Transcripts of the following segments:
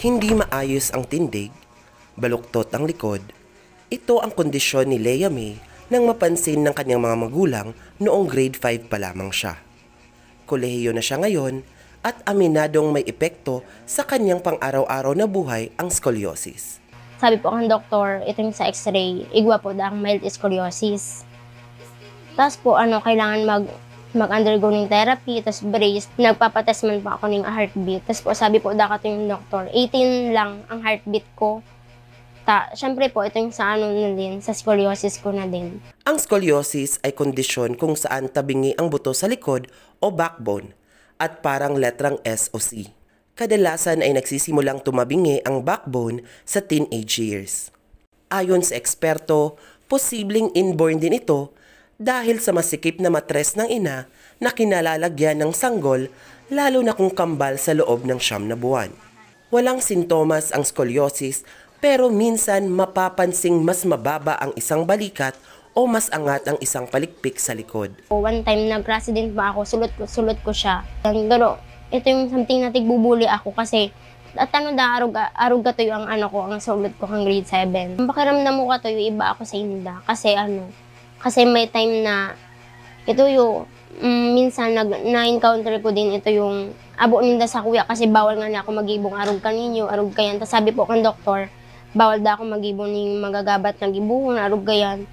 Hindi maayos ang tindig, baluktot ang likod. Ito ang kondisyon ni Leia May nang mapansin ng kanyang mga magulang noong grade 5 pa lamang siya. Kolehiyo na siya ngayon at aminadong may epekto sa kanyang pang-araw-araw na buhay ang scoliosis. Sabi po ang doktor, ito yung sa x-ray, igwa po daw ang mild scoliosis. Tapos po ano, kailangan mag mag-undergo ng therapy, tapos brace. Nagpapatest man po ako ng heartbeat. Tapos po, sabi po dakat yung doktor, 18 lang ang heartbeat ko. Ta, syempre po, ito yung sa ano na din, sa scoliosis ko na din. Ang scoliosis ay kondisyon kung saan tabingi ang buto sa likod o backbone at parang letrang S o C. Kadalasan ay nagsisimulang tumabingi ang backbone sa teenage years. Ayon sa eksperto, posibleng inborn din ito dahil sa masikip na matres ng ina na kinalalagyan ng sanggol lalo na kung kambal sa loob ng siyam na buwan. Walang sintomas ang scoliosis pero minsan mapapansing mas mababa ang isang balikat o mas angat ang isang palikpik sa likod. One time nag-resident pa ako, sulot ko, sulot ko siya. Pero ito yung something na tigbubuli ako kasi at ano da aruga, aruga to yung ano ko, ang sulot ko kang grade 7. Pakiramdam mo ka to yung iba ako sa inda kasi ano, kasi may time na ito yung mm, minsan nag, na-encounter ko din ito yung abo ninda sa kuya kasi bawal nga na ako magibong arog kaninyo, arog kayan. Tapos sabi po kang doktor, bawal da ako magibong ng magagabat ng gibuhon, arog kayan.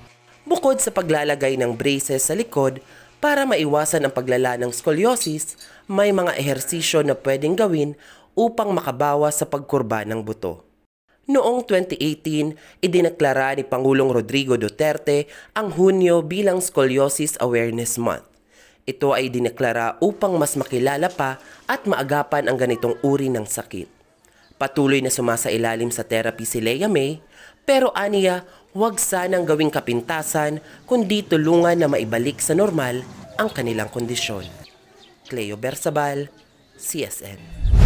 Bukod sa paglalagay ng braces sa likod, para maiwasan ang paglala ng scoliosis, may mga ehersisyo na pwedeng gawin upang makabawas sa pagkurba ng buto. Noong 2018, idineklara ni Pangulong Rodrigo Duterte ang Hunyo bilang Scoliosis Awareness Month. Ito ay dineklara upang mas makilala pa at maagapan ang ganitong uri ng sakit. Patuloy na sumasailalim sa therapy si Leia May, pero aniya, huwag sanang gawing kapintasan kundi tulungan na maibalik sa normal ang kanilang kondisyon. Cleo Bersabal, CSN.